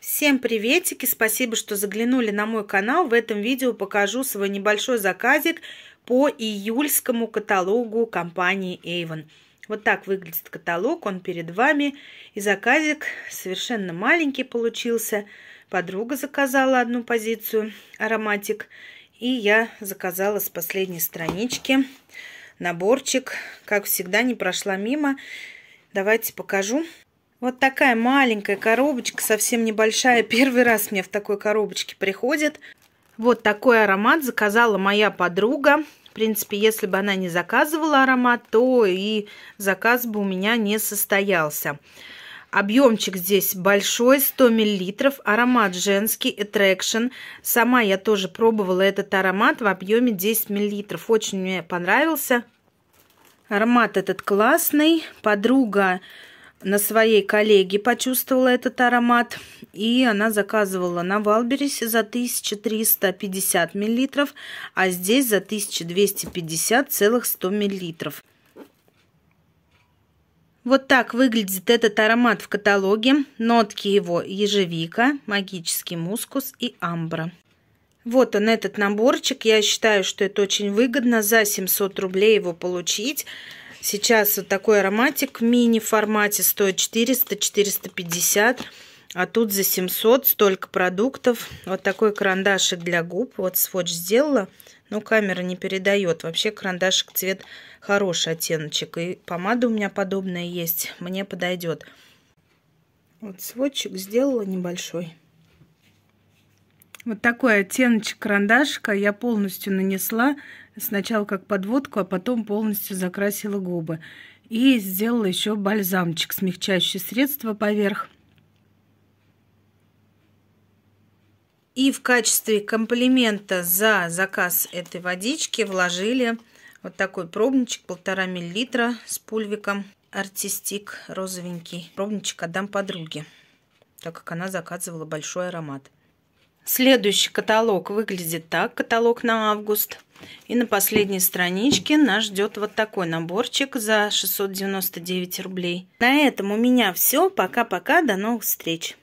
Всем приветики, спасибо, что заглянули на мой канал. В этом видео покажу свой небольшой заказик по июльскому каталогу компании Avon. Вот так выглядит каталог, он перед вами. И заказик совершенно маленький получился. Подруга заказала одну позицию ароматик. И я заказала с последней странички наборчик. Как всегда, не прошла мимо. Давайте покажу. Вот такая маленькая коробочка, совсем небольшая. Первый раз мне в такой коробочке приходит. Вот такой аромат заказала моя подруга. В принципе, если бы она не заказывала аромат, то и заказ бы у меня не состоялся. Объемчик здесь большой, 100 мл. Аромат женский, Attraction. Сама я тоже пробовала этот аромат в объеме 10 мл. Очень мне понравился. Аромат этот классный. Подруга на своей коллеге почувствовала этот аромат, и она заказывала на Валбересе за 1350 миллилитров, а здесь за 1250 целых 100 миллилитров. Вот так выглядит этот аромат в каталоге. Нотки его ежевика, магический мускус и амбра. Вот он, этот наборчик. Я считаю, что это очень выгодно. За 700 рублей его получить. Сейчас вот такой ароматик в мини-формате стоит 400-450, а тут за 700 столько продуктов. Вот такой карандашик для губ, вот сводч сделала, но камера не передает. Вообще карандашик цвет хороший оттеночек, и помада у меня подобная есть, мне подойдет. Вот сводчик сделала небольшой. Вот такой оттеночек карандашка я полностью нанесла. Сначала как подводку, а потом полностью закрасила губы. И сделала еще бальзамчик, смягчающее средство поверх. И в качестве комплимента за заказ этой водички вложили вот такой пробничек, полтора миллилитра с пульвиком. Артистик розовенький. Пробничек отдам подруге, так как она заказывала большой аромат. Следующий каталог выглядит так, каталог на август. И на последней страничке нас ждет вот такой наборчик за 699 рублей. На этом у меня все. Пока-пока. До новых встреч.